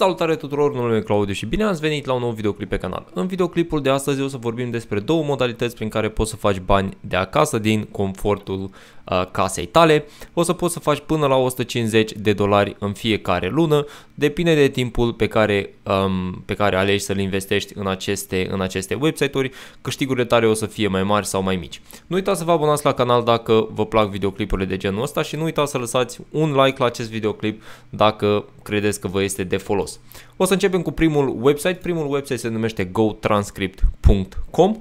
Salutare tuturor, numele meu Claudiu și bine ați venit la un nou videoclip pe canal. În videoclipul de astăzi o să vorbim despre două modalități prin care poți să faci bani de acasă din confortul uh, casei tale. O să poți să faci până la 150 de dolari în fiecare lună, depinde de timpul pe care, um, pe care alegi să-l investești în aceste, în aceste website-uri, câștigurile tale o să fie mai mari sau mai mici. Nu uitați să vă abonați la canal dacă vă plac videoclipurile de genul ăsta și nu uitați să lăsați un like la acest videoclip dacă credeți că vă este de folos jos. O să începem cu primul website. Primul website se numește gotranscript.com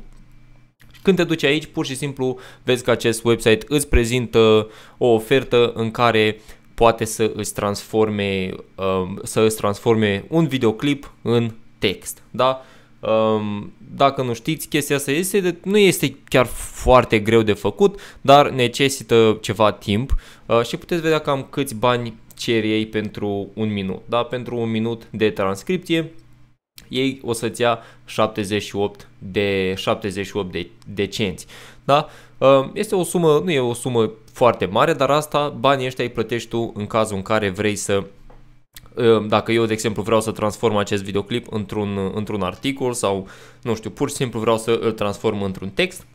când te duci aici, pur și simplu vezi că acest website îți prezintă o ofertă în care poate să îți transforme, um, să îți transforme un videoclip în text. Da? Um, dacă nu știți, chestia asta este nu este chiar foarte greu de făcut, dar necesită ceva timp uh, și puteți vedea cam câți bani cer ei pentru un minut. Da? Pentru un minut de transcripție ei o să-ți ia 78 de, 78 de, de cenți. Da? Ă, este o sumă, nu e o sumă foarte mare, dar asta, banii ăștia îi plătești tu în cazul în care vrei să ă, dacă eu, de exemplu, vreau să transform acest videoclip într-un, într-un articol sau, nu știu, pur și simplu vreau să îl transform într-un text,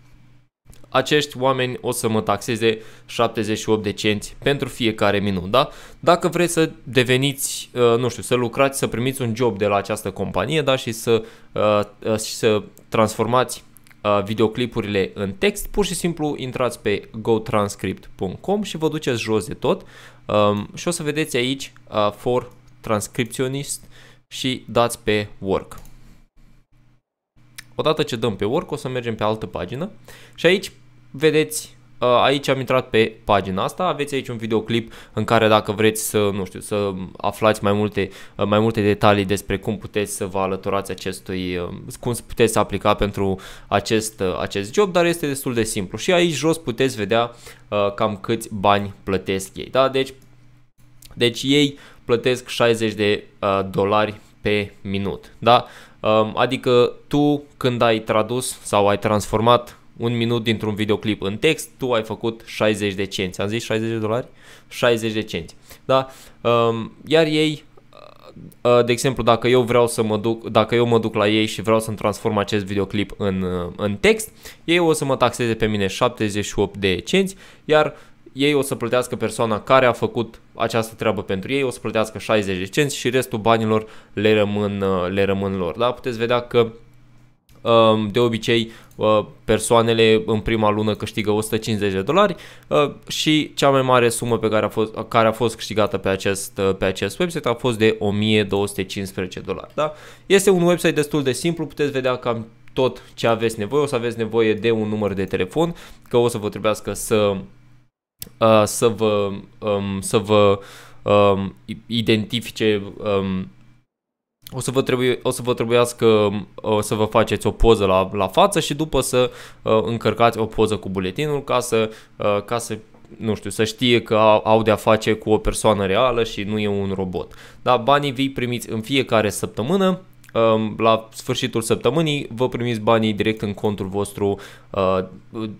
acești oameni o să mă taxeze 78 de cenți pentru fiecare minut, da? Dacă vreți să deveniți, uh, nu știu, să lucrați, să primiți un job de la această companie, da? Și să, uh, uh, și să transformați videoclipurile în text, pur și simplu intrați pe gotranscript.com și vă duceți jos de tot um, și o să vedeți aici for transcriptionist și dați pe work. Odată ce dăm pe work, o să mergem pe altă pagină și aici vedeți uh, aici am intrat pe pagina asta, aveți aici un videoclip în care dacă vreți să, nu știu, să aflați mai multe, uh, mai multe detalii despre cum puteți să vă alăturați acestui, uh, cum puteți să aplica pentru acest, acest job, dar este destul de simplu și aici jos puteți vedea cam câți bani plătesc ei, da? Deci, deci ei plătesc 60 de dolari pe minut, da? Um, adică tu când ai tradus sau ai transformat un minut dintr-un videoclip în text, tu ai făcut 60 de cenți. Am zis 60 de dolari? 60 de cenți. Da? Um, iar ei, uh, uh, de exemplu, dacă eu vreau să mă duc, dacă eu mă duc la ei și vreau să-mi transform acest videoclip în, uh, în text, ei o să mă taxeze pe mine 78 de cenți, iar ei o să plătească persoana care a făcut această treabă pentru ei, o să plătească 60 de cenți și restul banilor le rămân, le rămân lor. Da? Puteți vedea că Ehm, de obicei uh, persoanele în prima lună câștigă 150 de dolari uh, și cea mai mare sumă pe care a fost, care a fost câștigată pe acest, uh, pe acest website a fost de 1215 dolari. Da? Este un website destul de simplu, puteți vedea cam tot ce aveți nevoie, o să aveți nevoie de un număr de telefon, că o să vă trebuiască să, să vă, um, să vă um, identifice um, o să vă, trebuie, o să vă trebuiască uh, să vă faceți o poză la, la față și după să uh, încărcați o poză cu buletinul ca să, uh, ca să nu știu, să știe că au de-a face cu o persoană reală și nu e un robot. Da, banii vii primiți în fiecare săptămână, Ehm, la sfârșitul săptămânii vă primiți banii direct în contul vostru uh,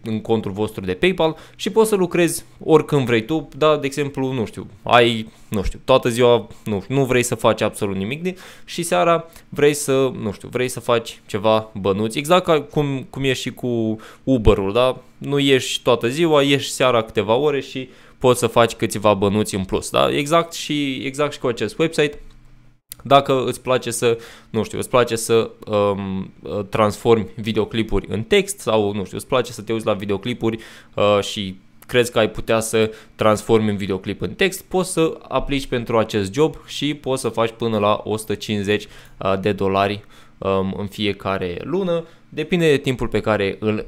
în contul vostru de PayPal și poți să lucrezi oricând vrei tu, da, de exemplu, nu știu, ai, nu știu, toată ziua nu, nu vrei să faci absolut nimic de, și seara vrei să, nu știu, vrei să faci ceva bănuți, exact ca cum, cum ești și cu Uber-ul, da? Nu ieși toată ziua, ieși seara câteva ore și poți să faci câțiva bănuți în plus, da? Exact și, exact și cu acest website dacă îți place să, nu știu, îți place să um, uh, transformi videoclipuri în text sau, nu știu, îți place să te uiți la videoclipuri uh, și crezi că ai putea să transformi un videoclip în text, poți să aplici pentru acest job și poți să faci până la 150 uh, de dolari um, în fiecare lună, depinde de timpul pe care îl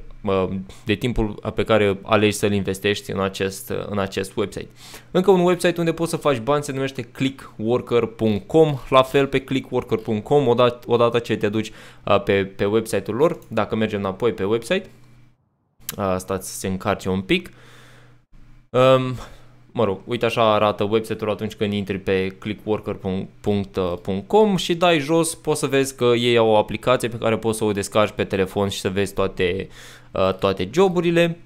de timpul pe care alegi să-l investești în acest, în acest website. Încă un website unde poți să faci bani se numește clickworker.com, la fel pe clickworker.com odată, odată ce te duci pe, pe website-ul lor, dacă mergem înapoi pe website, stați să se încarce un pic, Mă rog, uite așa arată website-ul atunci când intri pe clickworker.com uh, și dai jos, poți să vezi că ei au o aplicație pe care poți să o descarci pe telefon și să vezi toate, uh, toate joburile.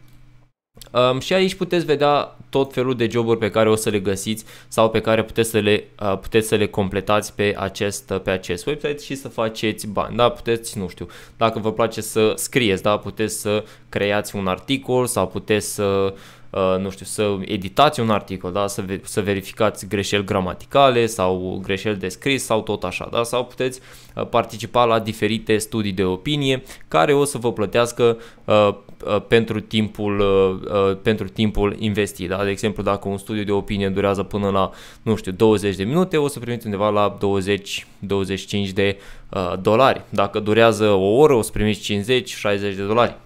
Um, și aici puteți vedea tot felul de joburi pe care o să le găsiți sau pe care puteți să le, uh, puteți să le completați pe acest, uh, pe acest website și să faceți bani. Da, puteți, nu știu, dacă vă place să scrieți, da, puteți să creați un articol sau puteți să uh, Uh, nu știu, să editați un articol, da? să, ve- să verificați greșeli gramaticale sau greșeli de scris sau tot așa, da? sau puteți uh, participa la diferite studii de opinie care o să vă plătească uh, uh pentru timpul, uh, pentru timpul investit. Da? De exemplu, dacă un studiu de opinie durează până la, nu știu, 20 de minute, o să primiți undeva la 20-25 de uh, dolari. Dacă durează o oră, o să primiți 50-60 de dolari.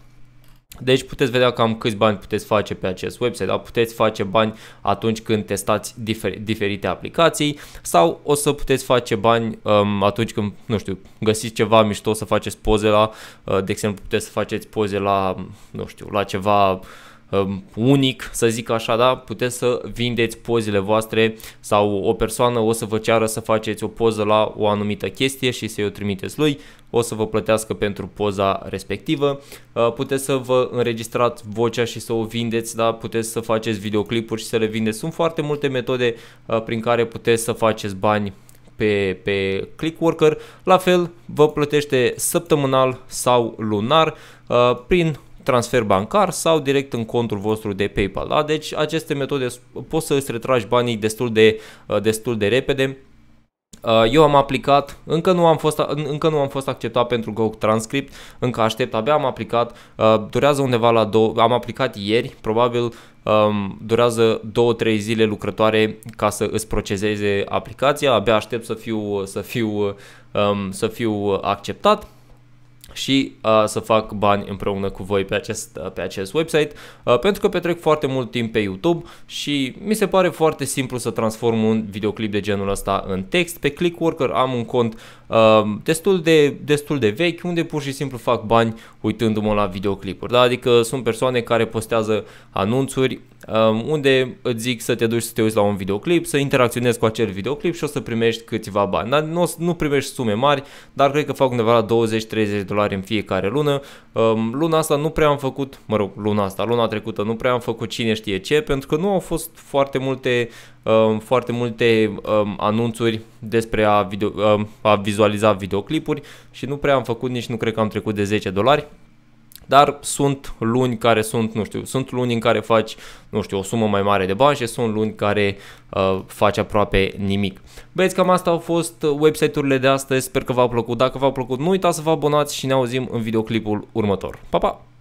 Deci puteți vedea cam câți bani puteți face pe acest website, dar puteți face bani atunci când testați difer- diferite aplicații sau o să puteți face bani um, atunci când, nu știu, găsiți ceva mișto să faceți poze la, uh, de exemplu, puteți să faceți poze la, nu știu, la ceva um, unic, să zic așa, da, puteți să vindeți pozele voastre sau o persoană o să vă ceară să faceți o poză la o anumită chestie și să-i o trimiteți lui, o să vă plătească pentru poza respectivă. Uh, puteți să vă înregistrați vocea și să o vindeți, da? puteți să faceți videoclipuri și să le vindeți. Sunt foarte multe metode uh, prin care puteți să faceți bani pe, pe Clickworker. La fel, vă plătește săptămânal sau lunar uh, prin transfer bancar sau direct în contul vostru de PayPal. Da? Deci aceste metode poți să îți retragi banii destul de, destul de repede Uh, eu am aplicat, încă nu am fost, încă nu am fost acceptat pentru Go Transcript, încă aștept, abia am aplicat, uh, durează undeva la două, am aplicat ieri, probabil um, durează 2-3 zile lucrătoare ca să îți proceseze aplicația, abia aștept să fiu, să fiu, um, să fiu acceptat și uh, să fac bani împreună cu voi pe acest, uh, pe acest website, uh, pentru că petrec foarte mult timp pe YouTube și mi se pare foarte simplu să transform un videoclip de genul ăsta în text. Pe Clickworker am un cont uh, destul, de, destul de vechi unde pur și simplu fac bani uitându-mă la videoclipuri. Da? Adică sunt persoane care postează anunțuri Um, unde îți zic să te duci să te uiți la un videoclip, să interacționezi cu acel videoclip și o să primești câțiva bani. Dar nu, nu primești sume mari, dar cred că fac undeva la 20-30 dolari în fiecare lună. Um, luna asta nu prea am făcut, mă rog, luna asta, luna trecută nu prea am făcut cine știe ce, pentru că nu au fost foarte multe um, foarte multe anunțuri despre a, video, a vizualiza videoclipuri și nu prea am făcut nici nu cred că am trecut de 10 dolari, dar sunt luni care sunt, nu știu, sunt luni în care faci, nu știu, o sumă mai mare de bani și sunt luni care uh, faci aproape nimic. Băieți, cam asta au fost uh, website-urile de astăzi, sper că v-au plăcut. Dacă v-au plăcut, nu uitați să vă abonați și ne auzim în videoclipul următor. Pa, pa!